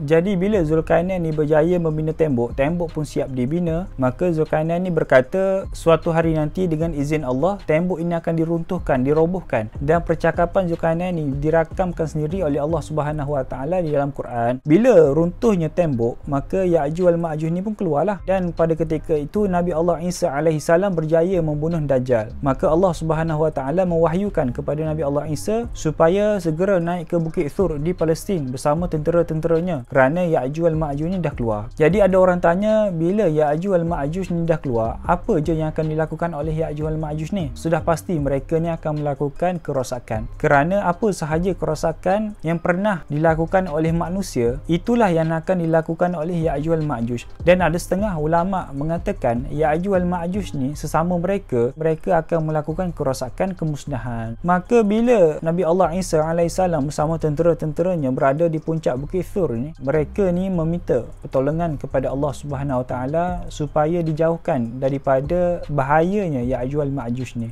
jadi bila Zulkarnain ni berjaya membina tembok, tembok pun siap dibina, maka Zulkarnain ni berkata suatu hari nanti dengan izin Allah, tembok ini akan diruntuhkan, dirobohkan dan percakapan Zulkarnain ni dirakamkan sendiri oleh Allah Subhanahu Wa Taala di dalam Quran. Bila runtuhnya tembok, maka Ya'juj wal Ma'juj ni pun keluarlah dan pada ketika itu Nabi Allah Isa alaihi salam berjaya membunuh Dajjal. Maka Allah Subhanahu Wa Taala mewahyukan kepada Nabi Allah Isa supaya segera naik ke Bukit Thur di Palestin bersama tentera-tenteranya kerana Ya'ju al-Ma'ju ni dah keluar. Jadi ada orang tanya bila Ya'ju al-Ma'ju ni dah keluar, apa je yang akan dilakukan oleh Ya'ju al-Ma'ju ni? Sudah pasti mereka ni akan melakukan kerosakan. Kerana apa sahaja kerosakan yang pernah dilakukan oleh manusia, itulah yang akan dilakukan oleh Ya'ju al-Ma'ju. Dan ada setengah ulama mengatakan Ya'ju al-Ma'ju ni sesama mereka, mereka akan melakukan kerosakan kemusnahan. Maka bila Nabi Allah Isa alaihissalam bersama tentera-tenteranya berada di puncak Bukit Thur ni, mereka ni meminta pertolongan kepada Allah Subhanahu Wa Taala supaya dijauhkan daripada bahayanya ya ajwal Ma'juj ni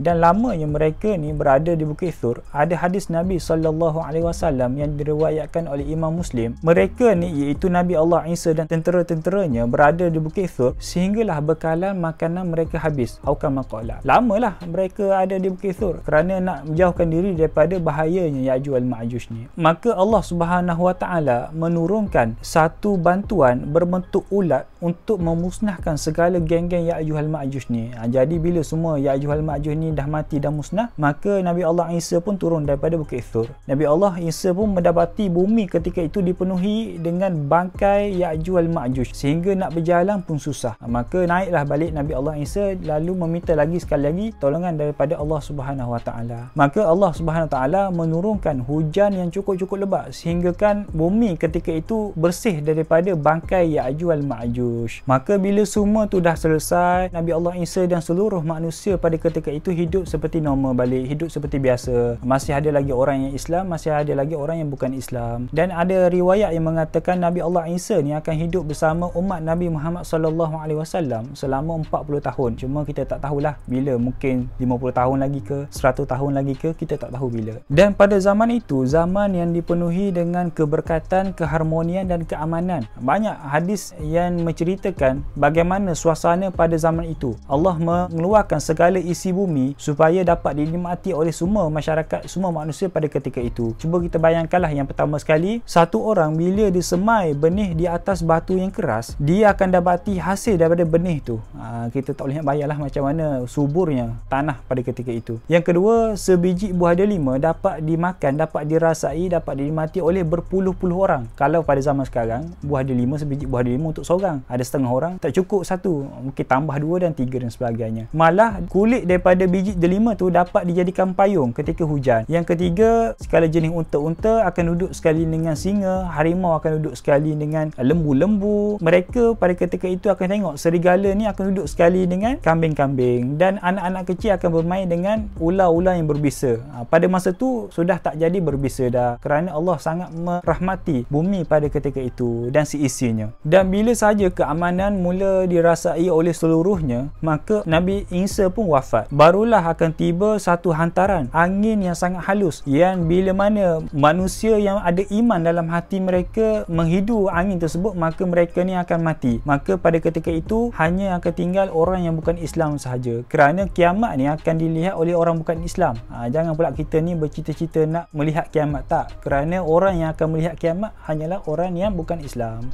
dan lamanya mereka ni berada di Bukit Sur ada hadis Nabi sallallahu alaihi wasallam yang diriwayatkan oleh Imam Muslim mereka ni iaitu Nabi Allah Isa dan tentera-tenteranya berada di Bukit Sur sehinggalah bekalan makanan mereka habis aukan maqala lamalah mereka ada di Bukit Sur kerana nak menjauhkan diri daripada bahayanya yajual dan Ma'juj ni maka Allah Subhanahu wa taala menurunkan satu bantuan berbentuk ulat untuk memusnahkan segala geng-geng yajual dan Ma'juj ni ha, jadi bila semua yajual dan Ma'juj ini dah mati dan musnah maka Nabi Allah Isa pun turun daripada Bukit Thur Nabi Allah Isa pun mendapati bumi ketika itu dipenuhi dengan bangkai Ya'jul al Ma'juj sehingga nak berjalan pun susah maka naiklah balik Nabi Allah Isa lalu meminta lagi sekali lagi tolongan daripada Allah Subhanahu Wa Taala maka Allah Subhanahu Wa Taala menurunkan hujan yang cukup-cukup lebat sehingga kan bumi ketika itu bersih daripada bangkai Ya'jul al Ma'juj maka bila semua tu dah selesai Nabi Allah Isa dan seluruh manusia pada ketika itu hidup seperti normal balik hidup seperti biasa masih ada lagi orang yang Islam masih ada lagi orang yang bukan Islam dan ada riwayat yang mengatakan Nabi Allah Isa ni akan hidup bersama umat Nabi Muhammad sallallahu alaihi wasallam selama 40 tahun cuma kita tak tahulah bila mungkin 50 tahun lagi ke 100 tahun lagi ke kita tak tahu bila dan pada zaman itu zaman yang dipenuhi dengan keberkatan keharmonian dan keamanan banyak hadis yang menceritakan bagaimana suasana pada zaman itu Allah mengeluarkan segala isi bumi ini supaya dapat dinikmati oleh semua masyarakat semua manusia pada ketika itu cuba kita bayangkanlah yang pertama sekali satu orang bila disemai benih di atas batu yang keras dia akan dapati hasil daripada benih tu ha, kita tak boleh nak bayangkanlah macam mana suburnya tanah pada ketika itu yang kedua sebiji buah delima dapat dimakan dapat dirasai dapat dinikmati oleh berpuluh-puluh orang kalau pada zaman sekarang buah delima sebiji buah delima untuk seorang ada setengah orang tak cukup satu mungkin tambah dua dan tiga dan sebagainya malah kulit daripada biji delima tu dapat dijadikan payung ketika hujan. Yang ketiga, segala jenis unta-unta akan duduk sekali dengan singa, harimau akan duduk sekali dengan lembu-lembu. Mereka pada ketika itu akan tengok serigala ni akan duduk sekali dengan kambing-kambing dan anak-anak kecil akan bermain dengan ular-ular yang berbisa. Ha, pada masa tu sudah tak jadi berbisa dah kerana Allah sangat merahmati bumi pada ketika itu dan si isinya. Dan bila saja keamanan mula dirasai oleh seluruhnya, maka Nabi Isa pun wafat. Baru barulah akan tiba satu hantaran angin yang sangat halus yang bila mana manusia yang ada iman dalam hati mereka menghidu angin tersebut maka mereka ni akan mati maka pada ketika itu hanya akan tinggal orang yang bukan Islam sahaja kerana kiamat ni akan dilihat oleh orang bukan Islam ha, jangan pula kita ni bercita-cita nak melihat kiamat tak kerana orang yang akan melihat kiamat hanyalah orang yang bukan Islam